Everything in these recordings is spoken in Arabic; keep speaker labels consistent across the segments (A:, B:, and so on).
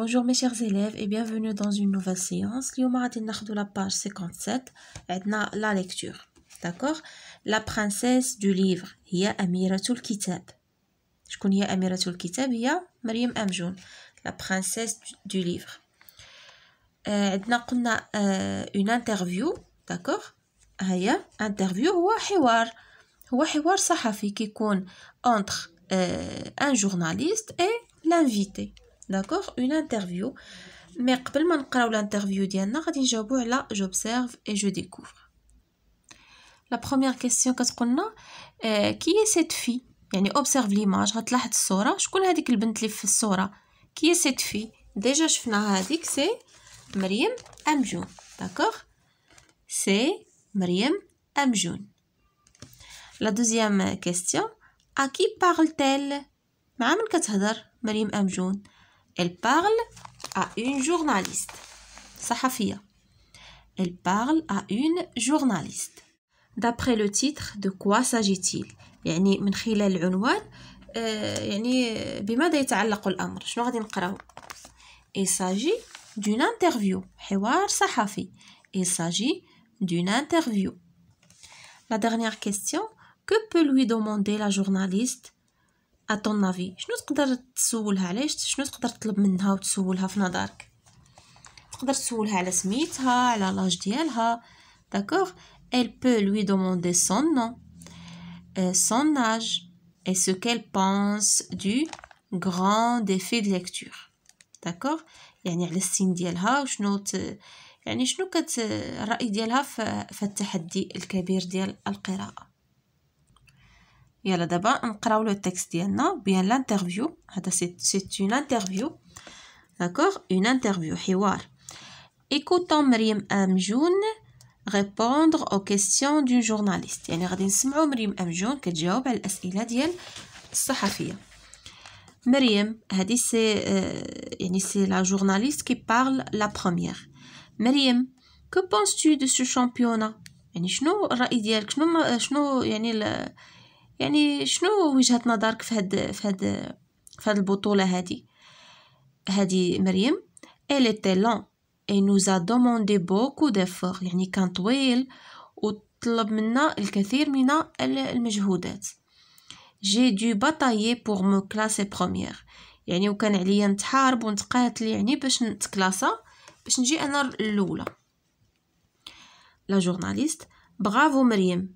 A: Bonjour mes chers élèves et bienvenue dans une nouvelle séance. de la page 57, Edna la lecture. D'accord La princesse du livre, Kitab. Je connais Amiratul Kitab, il y a Mariam Amjoun, La princesse du livre. Euh, Nous euh, قلنا une interview, d'accord une interview un حوار un حوار صحفي كيكون entre euh, un journaliste et l'invité. داكوغ اون انترفيو مي قبل ما نقراو الانترفيو ديالنا غادي نجاوبو على جوبسيرف اي جو ديكوفر لا بروميير كيسيون كتقولنا كي هي سيت في يعني اوبسيرف ليماج غتلاحظ الصوره شكون هذيك البنت اللي في الصوره كي هي سيت في ديجا شفنا هذيك سي مريم امجون داكوغ سي مريم امجون لا دوزيام كيسيون ا كي بارل تيل مع من كتهضر مريم امجون Elle parle à une journaliste. Sahafia. Elle parle à une journaliste. D'après le titre, de quoi s'agit-il euh, Il s'agit d'une interview حوار صحفي Il s'agit d'une interview La dernière question, que peut lui demander la journaliste اتون نافي شنو تقدر تسولها علاش شنو تقدر تطلب منها وتسولها في نظرك تقدر تسولها على سميتها على لاج ديالها داكوغ ايل بو لوي دوموندي سون نو سون son اي سو كيل بونس دو غران ديفي effet de داكوغ يعني على السن ديالها وشنو ت... يعني شنو كت الراي ديالها في التحدي الكبير ديال القراءه يلا دابا نقراو لو تيكست ديالنا بيان لانترفيو هذا سي سي اون انترفيو داكوغ اون انترفيو حوار ايكوتون مريم امجون ريبوندر او كيسيون du جورناليست يعني غادي نسمعو مريم امجون كتجاوب على الاسئله ديال الصحفيه مريم هادي سي يعني سي لا جورناليست كي بارل لا بروميير مريم كو بونس تو دو سو شامبيونا يعني شنو الراي ديالك شنو شنو يعني يعني شنو وجهه نظرك في هاد في هاد في هاد البطوله هادي هادي مريم elle était long et nous a demandé beaucoup d'efforts يعني كان طويل وطلب منا الكثير من المجهودات جي دو باتايي بور مو كلاسي بروميير يعني وكان عليا نتحارب ونتقاتل يعني باش نتكلاسا باش نجي انا الاولى لا جورناليست برافو مريم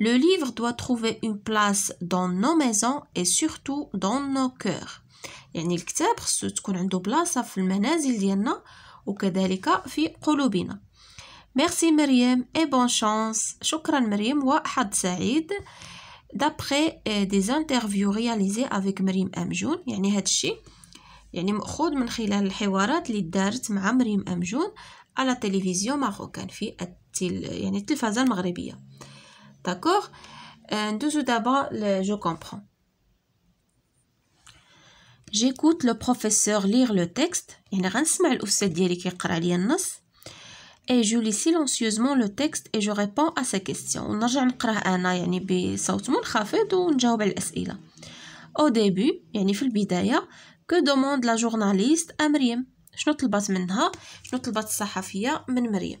A: Le livre doit trouver une place dans nos maisons et surtout dans nos cœurs. يعني الكتاب خصو تكون عنده بلاصة في المنازل ديالنا وكذلك في قلوبنا ميرسي مريم اي بون شانس شكرا مريم وحظ سعيد دابخي دي انترفيو رياليزي افيك مريم امجون يعني هذا الشيء يعني مأخوذ من خلال الحوارات اللي دارت مع مريم امجون على تلفزيون ماروكان في التل... يعني التلفازة المغربية D'accord Tout euh, d'abord, je comprends. J'écoute le professeur lire le texte. Et je lis silencieusement le texte et je réponds à ses questions. Au début, que demande la journaliste à مريم شنو طلبت منها شنو طلبت الصحفية à مريم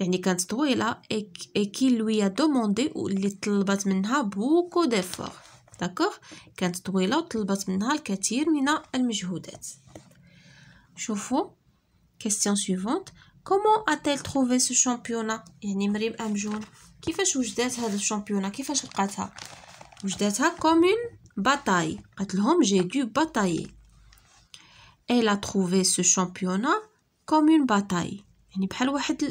A: يعني كانت demandé كي لوي ا دوموندي question suivante. منها بوكو ديفور elle كانت ce championnat منها الكثير من المجهودات شوفو كيستيون سيفونت كومون اتيل تروفي سو شامبيونا يعني مريم امجون كيفاش وجدات هذا الشامبيونا كيفاش لقاتها comme une bataille قالت لهم j'ai dû batailler elle a trouvé ce championnat comme une bataille يعني بحال واحد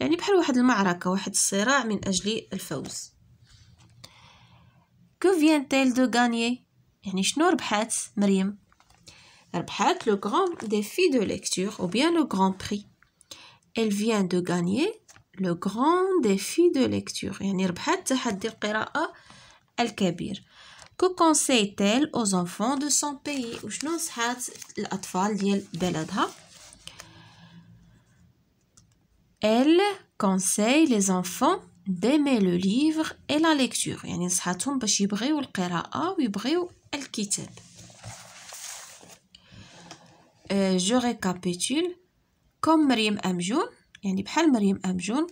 A: يعني بحال واحد المعركة واحد الصراع من أجل الفوز كو فيان تيل دو غانيي يعني شنو ربحات مريم ربحات لو غران ديفي دو ليكتور او بيان لو غران بري ال فيان دو غانيي لو غران ديفي دو ليكتور يعني ربحات تحدي القراءة الكبير كو تيل او زونفون دو سون pays وشنو نصحات الأطفال ديال بلدها Elle conseille les enfants d'aimer le livre et la lecture يعني نصحتهم باش يبغيو القراءة ويبغيو الكتاب euh, Je récapitule Comme مريم أمجون يعني بحال مريم أمجون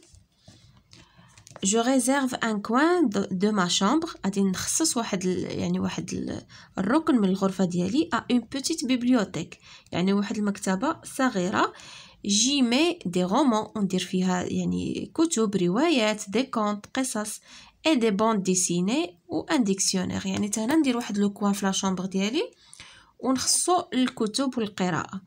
A: Je réserve un coin de, de ma chambre غادي نخصص واحد يعني واحد الركن من الغرفة ديالي à une petite bibliothèque يعني واحد المكتبة صغيرة جيمي دي رومون ندير فيها يعني كتب روايات دي كونت قصص اي دي بوند ديسيني و ان ديكسيونير يعني تهنا ندير واحد لو كوان في لا شومبر ديالي ونخصو الكتب والقراءه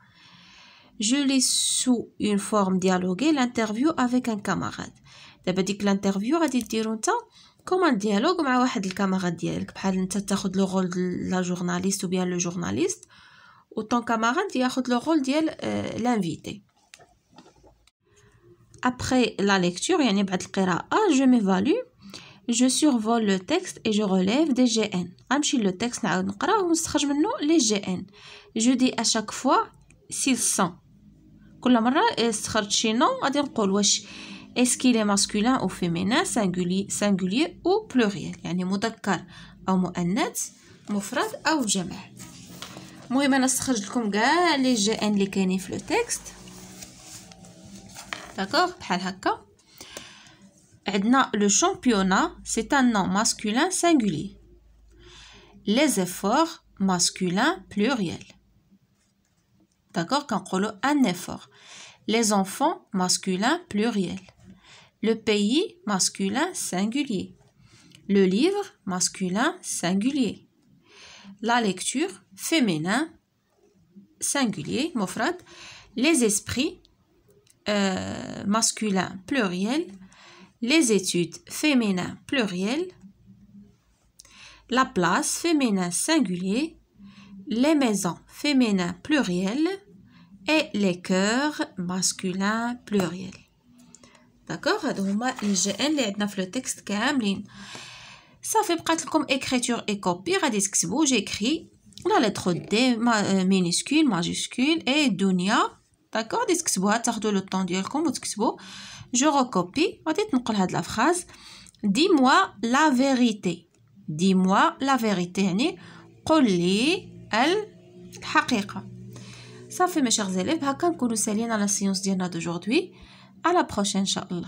A: جو لي سو اون فورم ديالوغي لانترفيو افيك ان camarade دابا ديك لانترفيو غادي ديرو نتا ان ديالوغ مع واحد الكاماراد ديالك بحال نتا تاخد لو رول لا جورناليست وبيان لو جورناليست و طون كاماراد ياخد لو رول ديال لانفيتي آه، après la lecture يعني بعد القراءة je m'évalue je survole le texte et je relève des gn غنمشي لو تيكست نعاود نقراه ونستخرج منه لي gn je dis à chaque fois s'ils sont كل مرة استخرجت شي نون غادي نقول واش est-ce qu'il est masculin ou féminin singulier singulier ou pluriel يعني مذكر او مؤنث مفرد او جمع المهم انا استخرجت لكم كاع لي جي ان اللي كاينين في لو تيكست D'accord le championnat, c'est un nom masculin singulier. Les efforts, masculin pluriel. D'accord Quand on un effort. Les enfants, masculin pluriel. Le pays, masculin singulier. Le livre, masculin singulier. La lecture, féminin singulier, mofrad. Les esprits, euh, masculin pluriel, les études féminin pluriel, la place féminin singulier, les maisons féminin pluriel et les cœurs masculin pluriel. D'accord donc moi' GN, جي ان le le texte comme كاملين Ça écriture et copie j'écris la lettre D euh, minuscule majuscule et Dunia D'accord, dis ce que tu veux. T'as eu le temps de dire combien de choses Je recopie. On dit nous colle à de la phrase. Dis-moi la vérité. Dis-moi la vérité, hein? Quelle est la vérité? Ça fait mes chers élèves. Je remercie Lucienne dans la séance d'aujourd'hui. À la prochaine, Charles.